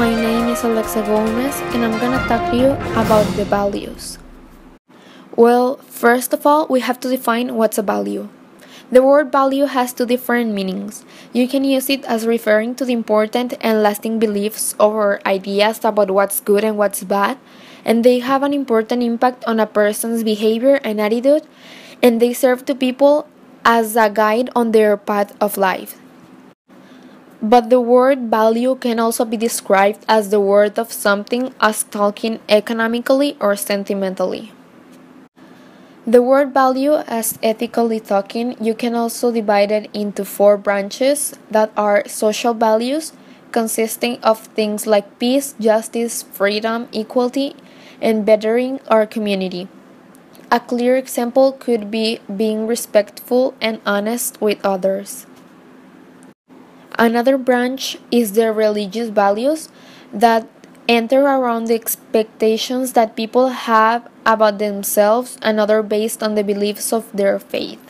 My name is Alexa Gomez and I'm gonna talk to you about the values. Well, first of all, we have to define what's a value. The word value has two different meanings. You can use it as referring to the important and lasting beliefs or ideas about what's good and what's bad, and they have an important impact on a person's behavior and attitude, and they serve to people as a guide on their path of life. But the word value can also be described as the worth of something as talking economically or sentimentally. The word value as ethically talking, you can also divide it into four branches that are social values, consisting of things like peace, justice, freedom, equality, and bettering our community. A clear example could be being respectful and honest with others. Another branch is the religious values that enter around the expectations that people have about themselves and others based on the beliefs of their faith.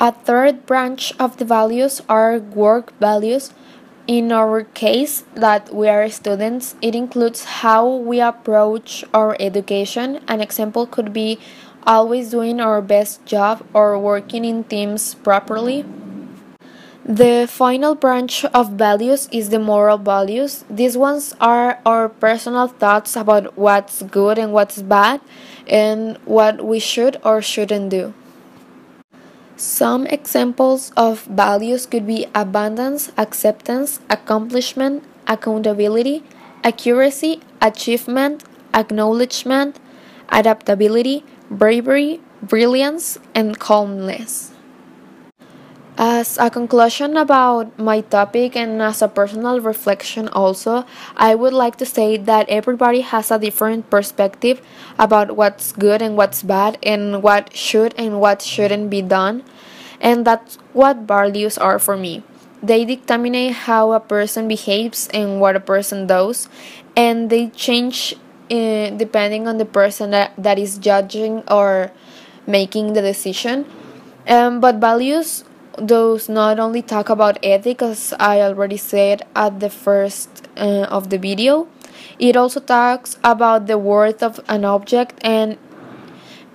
A third branch of the values are work values. In our case, that we are students, it includes how we approach our education. An example could be always doing our best job or working in teams properly. The final branch of values is the moral values. These ones are our personal thoughts about what's good and what's bad, and what we should or shouldn't do. Some examples of values could be abundance, acceptance, accomplishment, accountability, accuracy, achievement, acknowledgement, adaptability, bravery, brilliance, and calmness. As a conclusion about my topic and as a personal reflection, also, I would like to say that everybody has a different perspective about what's good and what's bad, and what should and what shouldn't be done, and that's what values are for me. They determine how a person behaves and what a person does, and they change eh, depending on the person that, that is judging or making the decision. Um, but values those not only talk about ethics, as I already said at the first uh, of the video, it also talks about the worth of an object and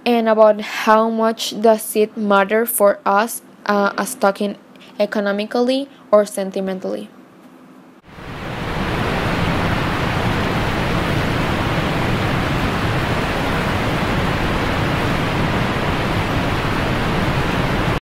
and about how much does it matter for us uh, as talking economically or sentimentally.